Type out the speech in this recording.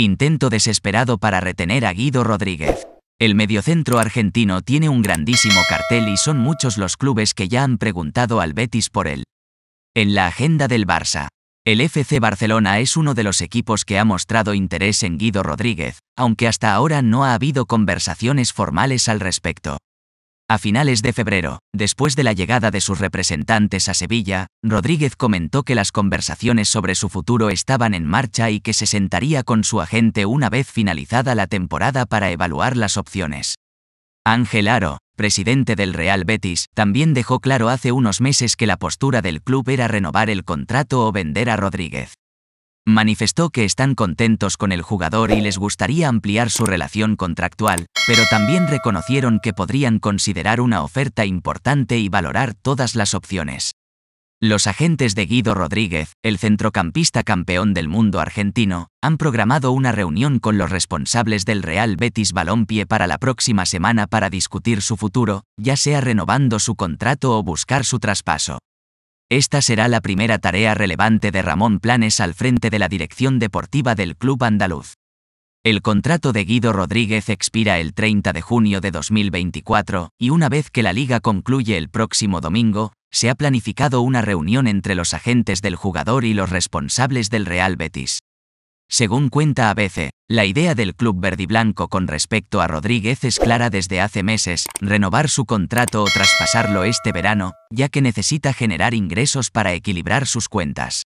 Intento desesperado para retener a Guido Rodríguez. El mediocentro argentino tiene un grandísimo cartel y son muchos los clubes que ya han preguntado al Betis por él. En la agenda del Barça. El FC Barcelona es uno de los equipos que ha mostrado interés en Guido Rodríguez, aunque hasta ahora no ha habido conversaciones formales al respecto. A finales de febrero, después de la llegada de sus representantes a Sevilla, Rodríguez comentó que las conversaciones sobre su futuro estaban en marcha y que se sentaría con su agente una vez finalizada la temporada para evaluar las opciones. Ángel Aro, presidente del Real Betis, también dejó claro hace unos meses que la postura del club era renovar el contrato o vender a Rodríguez manifestó que están contentos con el jugador y les gustaría ampliar su relación contractual, pero también reconocieron que podrían considerar una oferta importante y valorar todas las opciones. Los agentes de Guido Rodríguez, el centrocampista campeón del mundo argentino, han programado una reunión con los responsables del Real Betis Balompié para la próxima semana para discutir su futuro, ya sea renovando su contrato o buscar su traspaso. Esta será la primera tarea relevante de Ramón Planes al frente de la dirección deportiva del club andaluz. El contrato de Guido Rodríguez expira el 30 de junio de 2024, y una vez que la liga concluye el próximo domingo, se ha planificado una reunión entre los agentes del jugador y los responsables del Real Betis. Según cuenta ABC, la idea del club verdiblanco con respecto a Rodríguez es clara desde hace meses, renovar su contrato o traspasarlo este verano, ya que necesita generar ingresos para equilibrar sus cuentas.